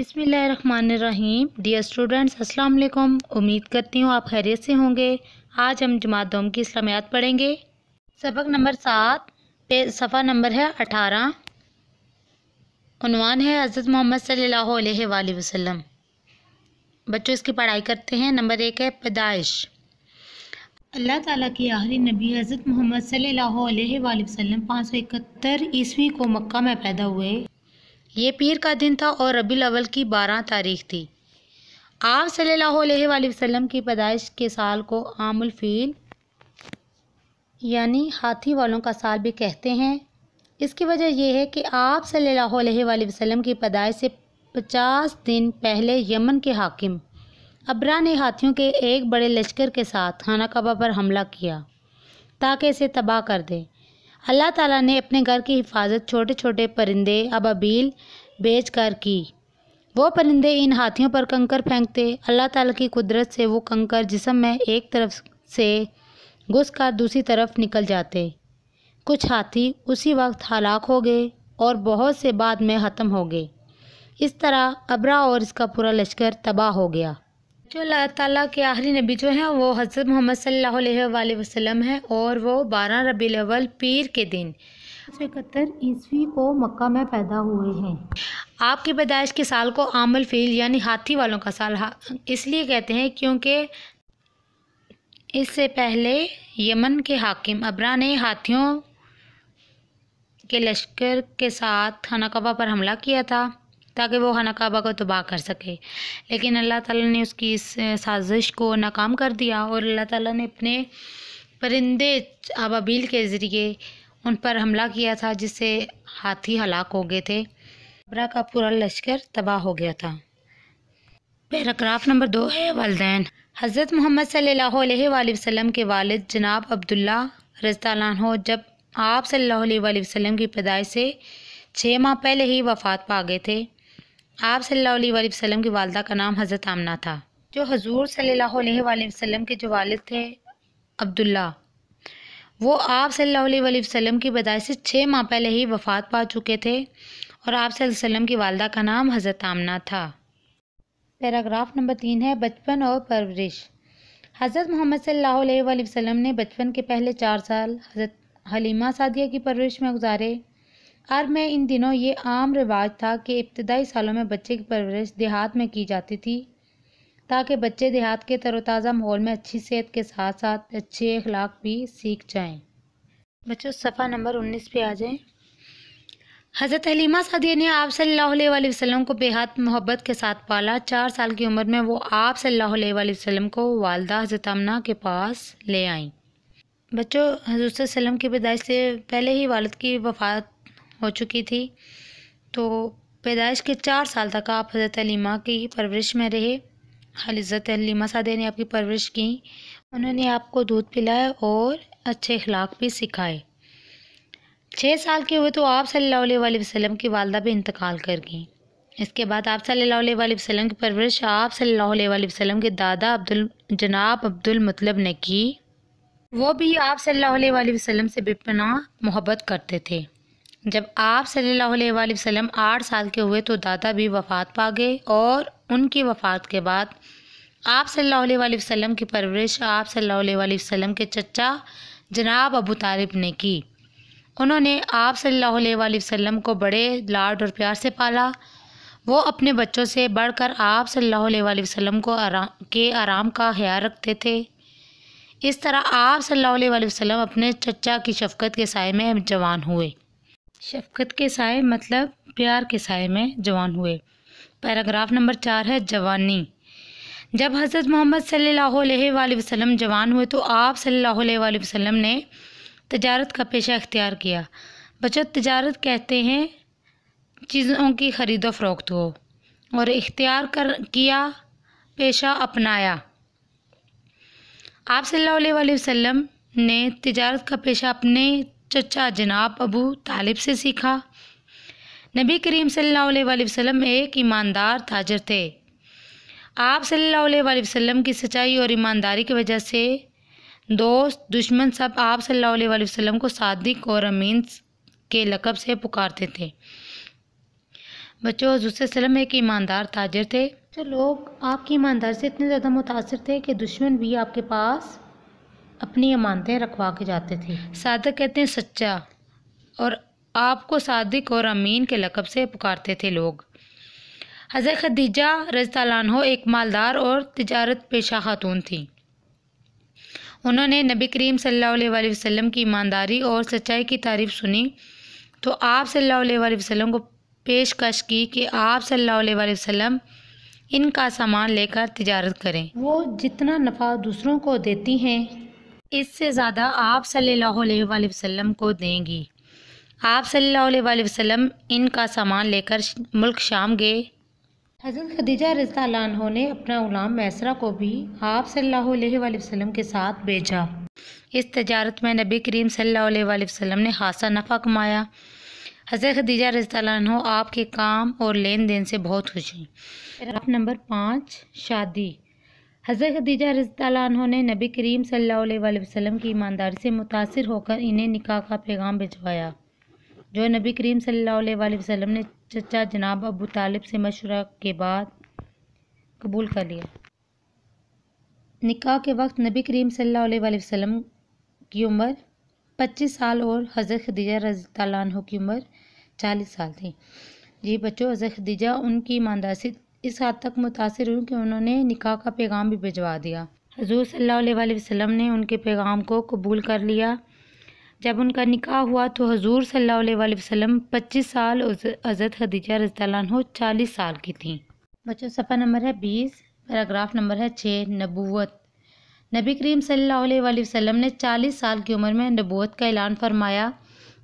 बिसमीम dear students अस्सलाम वालेकुम उम्मीद करती हूँ आप खैरियत से होंगे आज हम दोम की इस्लामियात पढ़ेंगे सबक नंबर सात पे सफ़ा नंबर है अठारह उनवान है हज़रत मोहम्मद सल्लल्लाहु अलैहि वसल्लम बच्चों इसकी पढ़ाई करते हैं नंबर एक है पैदाइश अल्लाह ताला के आखिरी नबी हज़रत मोहम्मद सल्लल्लाहु अलैहि वसल्लम पाँच सौ इकहत्तर ईस्वी को मक्का में पैदा हुए ये पीर का दिन था और रबी अवल की बारह तारीख थी आप सल्लल्लाहु वसम की पैदाइश के साल को आमुलफील यानी हाथी वालों का साल भी कहते हैं इसकी वजह यह है कि आप सल्ला वसम की पैदाइश से पचास दिन पहले यमन के हाकिम अब्रा ने हाथियों के एक बड़े लश्कर के साथ खाना कबा पर हमला किया ताकि इसे तबाह कर दे अल्लाह ताला ने अपने घर की हिफाजत छोटे छोटे परिंदे अबाबील बेच कर की वो परिंदे इन हाथियों पर कंकर फेंकते अल्लाह ताला की कुदरत से वो कंकर जिसम में एक तरफ से घुस कर दूसरी तरफ निकल जाते कुछ हाथी उसी वक्त हलाक हो गए और बहुत से बाद में ख़त्म हो गए इस तरह अबरा और इसका पूरा लश्कर तबाह हो गया जो अल्लाह ताला के आखिरी नबी जो हैं वो हज़रत मोहम्मद सल्लल्लाहु अलैहि वसल्लम हैं और वो बारह रबी अवल पीर के दिन सौ इकहत्तर ईस्वी को मक्का में पैदा हुए हैं आपकी पैदाइश के साल को आमल फील यानी हाथी वालों का साल इसलिए कहते हैं क्योंकि इससे पहले यमन के हाकिम अबरा ने हाथियों के लश्कर के साथ खानाकबा पर हमला किया था ताकि वो क़ाबा को तबाह कर सके लेकिन अल्लाह ताला ने उसकी इस साजिश को नाकाम कर दिया और अल्लाह ताला ने अपने परिंदे आबाबील के ज़रिए उन पर हमला किया था जिससे हाथी हलाक हो गए थे अबरा का पूरा लश्कर तबाह हो गया था पैराग्राफ नंबर दो है वालदेन हज़रत मोहम्मद सल्लल्लाहु अलैहि वसल्लम के वालिद जनाब अब्दुल्ला रजतान हो जब आप सल्लल्लाहु अलैहि वसल्लम की पैदाइश से छः माह पहले ही वफ़ात पा गए थे आप सल्लल्लाहु अलैहि वसल्लम की वालदा का नाम हज़रत आमना था जो हजूर सल्लल्लाहु अलैहि वसल्लम के जो वालिद थे अब्दुल्ला वो आप सल्लल्लाहु अलैहि वसल्लम की बदाई से छः माह पहले ही वफ़ात पा चुके थे और आप वसल्लम की वालदा का नाम हज़रत आमना था पैराग्राफ नंबर तीन है बचपन और परवरिश हज़रत मोहम्मद सल्लल्लाहु अलैहि वसल्लम ने बचपन के पहले चार साल हज़रत हलीमा सादिया की परवरिश में गुजारे और में इन दिनों ये आम रिवाज था कि इब्तदाई सालों में बच्चे की परवरिश देहात में की जाती थी ताकि बच्चे देहात के तरोताज़ा माहौल में अच्छी सेहत के साथ साथ अच्छे अखलाक भी सीख जाएं। बच्चों सफ़ा नंबर उन्नीस पे आ जाएं। हज़रत हलीमा सदी ने आप सल्लल्लाहु अलैहि वसल्लम को बेहद मोहब्बत के साथ पाला चार साल की उम्र में वो आप सल्लल्लाहु अलैहि वसल्लम को वालदा हज़रत अमना के पास ले आईं बच्चों हजूर वसल्लम की पैदाइश से पहले ही वालद की वफ़ात हो चुकी थी तो पैदाइश के चार साल तक आप हज़रत अलीमा की परवरिश में रहे हज़रत अलीमा सादे ने आपकी परवरिश की उन्होंने आपको दूध पिलाया और अच्छे अखलाक भी सिखाए छः साल के हुए तो आप सल्लल्लाहु अलैहि वसल्लम की वालदा भी इंतकाल कर गई इसके बाद आप सल्लल्लाहु अलैहि वसल्लम की परवरिश आप सल्लल्लाहु अलैहि वसल्लम के दादा अब्दुल जनाब अब्दुल मतलब ने की वो भी आप सल्लल्लाहु अलैहि वसल्लम से बेपनाह मोहब्बत करते थे जब आप सल्लल्लाहु अलैहि वसल्लम आठ साल के हुए तो दादा भी वफ़ात पा गए और उनकी वफ़ात के बाद आप सल्लल्लाहु अलैहि वसल्लम की परवरिश आप सल्लल्लाहु अलैहि वसल्लम के चचा जनाब अबू तालिब ने की उन्होंने आप सल्लल्लाहु अलैहि वसल्लम को बड़े लाड और प्यार से पाला वो अपने बच्चों से बढ़कर आप सल्लल्लाहु अलैहि वसल्लम को आराम के आराम का ख्याल रखते थे इस तरह आप सल्लल्लाहु अलैहि वसल्लम अपने चचा की शफकत के साय में जवान हुए शफकत के साय मतलब प्यार के साय में जवान हुए पैराग्राफ नंबर चार है जवानी जब हज़रत मोहम्मद सल्ला वसलम जवान हुए तो आप सल्ला वसलम ने तजारत का पेशा अख्तियार किया बचत तजारत कहते हैं चीज़ों की ख़रीदो फरोख्त हो और इख्तियार कर किया पेशा अपनाया आप सल्ला अलैहि ने तजारत का पेशा अपने चचा जनाब अबू तालिब से सीखा नबी करीम सल्लल्लाहु अलैहि वसल्लम एक ईमानदार ताजर थे आप सल्लल्लाहु अलैहि वसल्लम की सच्चाई और ईमानदारी की वजह से दोस्त दुश्मन सब आप सल्लल्लाहु अलैहि वसल्लम को सादिक और अमीन के लकब से पुकारते थे बच्चों हजूसम एक ईमानदार ताजर थे तो लोग आपकी ईमानदारी से इतने ज़्यादा मुतासर थे कि दुश्मन भी आपके पास अपनी अमानतें रखवा के जाते थे सादक कहते हैं सच्चा और आपको सादिक और अमीन के लकब से पुकारते थे लोग हजर खदीजा रजतालानहो एक मालदार और तजारत पेशा खातून थी उन्होंने नबी करीम सल्लल्लाहु वसम की ईमानदारी और सच्चाई की तारीफ़ सुनी तो आप सल्लल्लाहु वसम को पेशकश की कि आप सल वसम इनका सामान लेकर तजारत करें वो जितना नफ़ा दूसरों को देती हैं इससे ज़्यादा आप सल्लल्लाहु अलैहि वसल्लम को देंगी आप सल्लल्लाहु अलैहि वसल्लम इनका सामान लेकर मुल्क शाम गए हज़रत खदीजा रजा ने अपना गुलाम मैसरा को भी आप सल्लल्लाहु अलैहि वसल्लम के साथ भेजा इस तजारत में नबी करीम सल्लल्लाहु अलैहि वसल्लम ने खासा नफ़ा कमाया हज़रत खदीजा रजालान आपके काम और लेन देन से बहुत खुश हुई आप नंबर पाँच शादी हज़रत खदीजा रजील्ला ने नबी करीम सल्लल्लाहु अलैहि वसल्लम की ईमानदारी से मुतासर होकर इन्हें निकाह का पैगाम भिजवाया जो नबी करीम सल्लल्लाहु अलैहि वसल्लम ने चचा जनाब अबू तालिब से मशवरा के बाद कबूल कर लिया निकाह के वक्त नबी करीम सल्लल्लाहु अलैहि वसल्लम की उम्र 25 साल और हज़रत खदीजा रजील्ला की उम्र 40 साल थी जी बच्चों हज़रत खदीजा उनकी ईमानदारी इस हद तक मुतासर हुई कि उन्होंने निकाह का पैगाम भी भिजवा दिया हजूर सल्ला वसम ने उनके पैगाम को कबूल कर लिया जब उनका निकाह हुआ तो हजूर सल्ला वसम पच्चीस साल हज़रत खदीजा रजील्हो चालीस साल की थी बच्चों सफ़ा नंबर है बीस पैराग्राफ नंबर है छः नबूत नबी करीम सल्लल्लाहु वसम ने चालीस साल की उम्र में नबूत का ऐलान फरमाया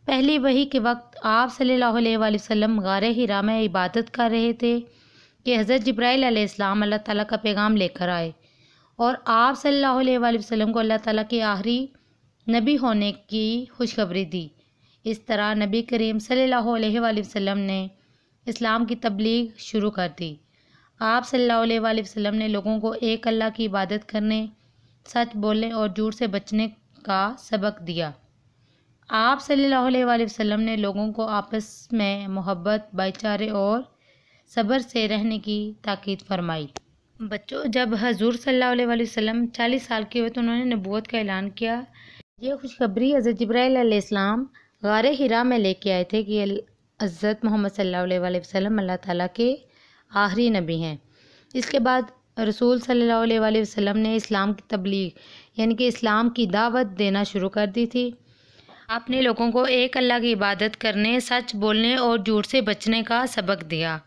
पहली वही के वक्त आप सल्ला वसम गार हिरा में इबादत कर रहे थे कि हज़रत जब्राइल इस्लाम अल्लाह ताला का पैगाम लेकर आए और आप सल्लल्लाहु अलैहि वसल्लम को अल्लाह ताला के आखिरी नबी होने की खुशखबरी दी इस तरह नबी करीम सल्लल्लाहु अलैहि वसल्लम ने इस्लाम की तबलीग शुरू कर दी आप सल्लल्लाहु अलैहि वसल्लम ने लोगों को एक अल्लाह की इबादत करने सच बोलने और झूठ से बचने का सबक दिया आप सल्लल्लाहु अलैहि वसल्लम ने लोगों को आपस में मोहब्बत भाईचारे और सब्र से रहने की ताकीद फरमाई बच्चों जब हजूर सल्ला वसम चालीस साल के हुए तो उन्होंने नबूत का ऐलान किया ये खुशखबरी हज़रत जब्राईसम गार हिरा में लेके आए थे कि हज़रत मोहम्मद सल्ला वसम अल्लाह ताली के आखिरी नबी हैं इसके बाद रसूल सल्ला वसम ने इस्लाम की तबलीग यानी कि इस्लाम की दावत देना शुरू कर दी थी आपने लोगों को एक अल्लाह की इबादत करने सच बोलने और झूठ से बचने का सबक दिया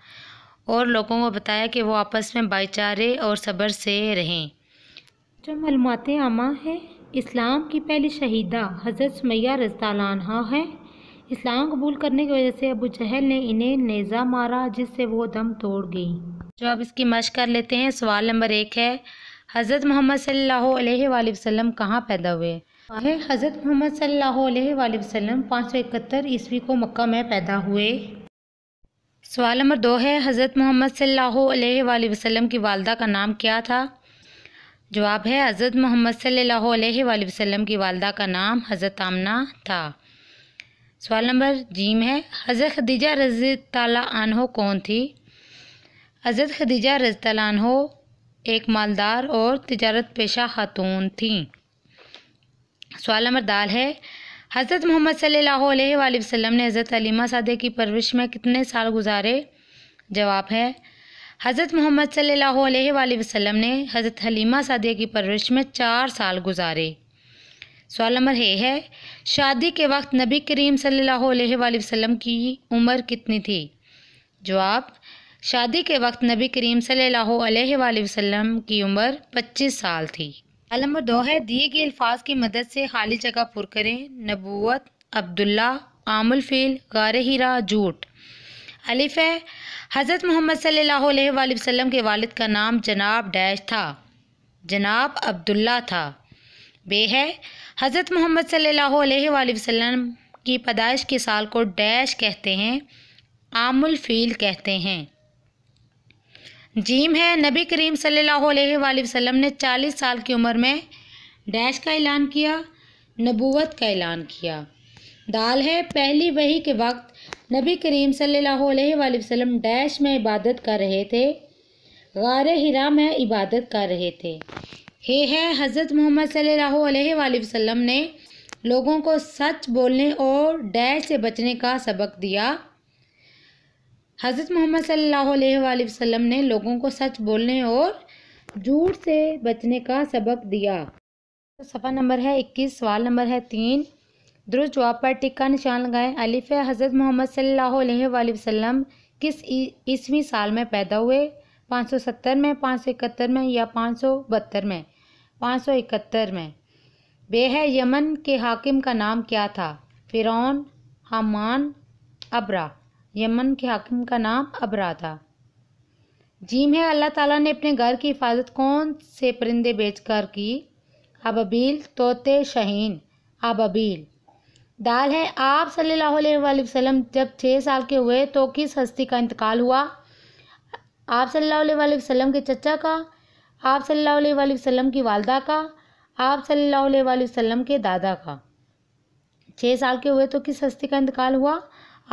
और लोगों को बताया कि वो आपस में भाईचारे और सब्र से रहें जो मलमात आमा है इस्लाम की पहली शहीदा हज़रत समैया रजालाना है इस्लाम कबूल करने की वजह से अबू जहल ने इन्हें नेज़ा मारा जिससे वो दम तोड़ गई जो आप इसकी मश कर लेते हैं सवाल नंबर एक है हज़रत मोहम्मद सल्लल्लाहु वसम कहाँ पैदा हुए हज़रत मोहम्मद सल्लल्लाहु वसम पाँच सौ इकहत्तर ईस्वी को मक्का में पैदा हुए सवाल नंबर दो है हज़रत मोहम्मद सल्ला वसम की वालदा का नाम क्या था जवाब है हज़रत मोहम्मद सल्ला वसलम की वालदा का नाम हज़रत आमना था सवाल नंबर जीम है हज़रत खदीजा रजी तहो कौन थी हज़रत खदीजा रजी तहो एक मालदार और तजारत पेशा खातून थी सवाल नंबर दाल है हज़रत मोहम्मद सल्ला वसम ने हज़रत अलीमा सादे की परवरिश में कितने साल गुजारे जवाब है हज़रत मोहम्मद सल्ला वसम ने हज़रत हलीमा सादे की परवरिश में चार साल गुजारे सवाल नंबर ये है शादी के वक्त नबी करीम सल्ला वसम की उम्र कितनी थी जवाब शादी के वक्त नबी करीम सल्ला वसम की उम्र 25 साल थी नंबर दो है दिए गए अल्फाज की मदद से खाली जगह पुर करें नबूत अब्दुल्ला आमुलफील गार हीरा जूठ अलिफ है हज़रत मोहम्मद सल्लल्लाहु वसम के वालिद का नाम जनाब डैश था जनाब अब्दुल्ला था बे है हज़रत मोहम्मद सल्लल्लाहु वसम की पैदाइश के साल को डैश कहते हैं आमुलफील कहते हैं जीम है नबी करीम सल्लल्लाहु अलैहि वसल्लम ने 40 साल की उम्र में डैश का ऐलान किया नबूवत का ऐलान किया दाल है पहली वही के वक्त नबी करीम सल्लल्लाहु अलैहि वसल्लम डैश में इबादत कर रहे थे गार हिरा में इबादत कर रहे थे हे है हज़रत मोहम्मद सल्लल्लाहु अलैहि वसल्लम ने लोगों को सच बोलने और डैश से बचने का सबक दिया हज़रत मोहम्मद सल्लल्लाहु अलैहि वसल्लम ने लोगों को सच बोलने और झूठ से बचने का सबक दिया तो सफ़ा नंबर है इक्कीस सवाल नंबर है तीन दुरुस्त जवाब पर टिक्का निशान लगाएं अलिफ हज़रत मोहम्मद सल्लल्लाहु अलैहि वसल्लम किस ईस्वी साल में पैदा हुए पाँच सौ सत्तर में पाँच सौ इकहत्तर में या पाँच सौ बहत्तर में पाँच सौ इकहत्तर में बेह यमन के हाकिम का नाम क्या था फिरौन हमान अबरा यमन के हाकिम का नाम अबरा था जीम है अल्लाह ताला ने अपने घर की हिफाजत कौन से परिंदे बेचकर की अबील तोते शहीन अबील दाल है आप सल्लल्लाहु अलैहि वसल्लम जब छः साल के हुए तो किस हस्ती का इंतकाल हुआ आप सल्लल्लाहु अलैहि वसल्लम के चचा का आप सल्लल्लाहु अलैहि वसल्लम की वालदा का आप सल्लल्लाहु अलैहि वसल्लम के दादा का छः साल के हुए तो किस हस्ती का इंतकाल हुआ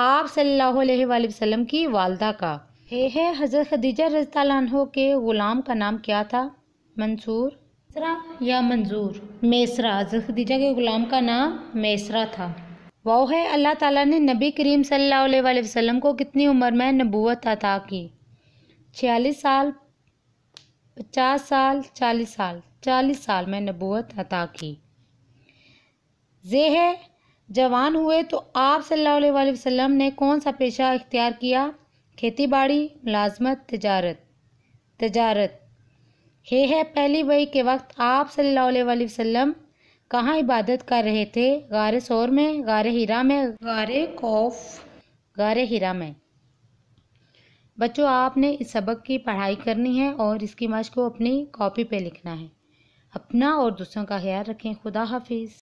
आप सल्लल्लाहु अलैहि वसल्लम की वालदा का हे है हज़रत खदीजा रजतालहो के ग़ुलाम का नाम क्या था मंसूर मेसरा या मंजूर मेसरा हज़रत खदीजा के ग़ुलाम का नाम मेसरा था वह है अल्लाह ताला ने नबी करीम सल्लल्लाहु अलैहि वसल्लम को कितनी उम्र में नबूवत अता की छियालीस साल पचास साल चालीस साल चालीस साल में नबूवत अता की जे है जवान हुए तो आप सल्लल्लाहु अलैहि वसल्लम ने कौन सा पेशा इख्तियार किया खेती बाड़ी मुलाजमत तजारत तजारत हे है पहली बई के वक्त आप सल्लल्लाहु अलैहि वसल्लम कहाँ इबादत कर रहे थे गार शोर में गार हीरा में गार कौफ गार हीरा में बच्चों आपने इस सबक की पढ़ाई करनी है और इसकी मश को अपनी कॉपी पे लिखना है अपना और दूसरों का ख्याल रखें खुदा हाफिज़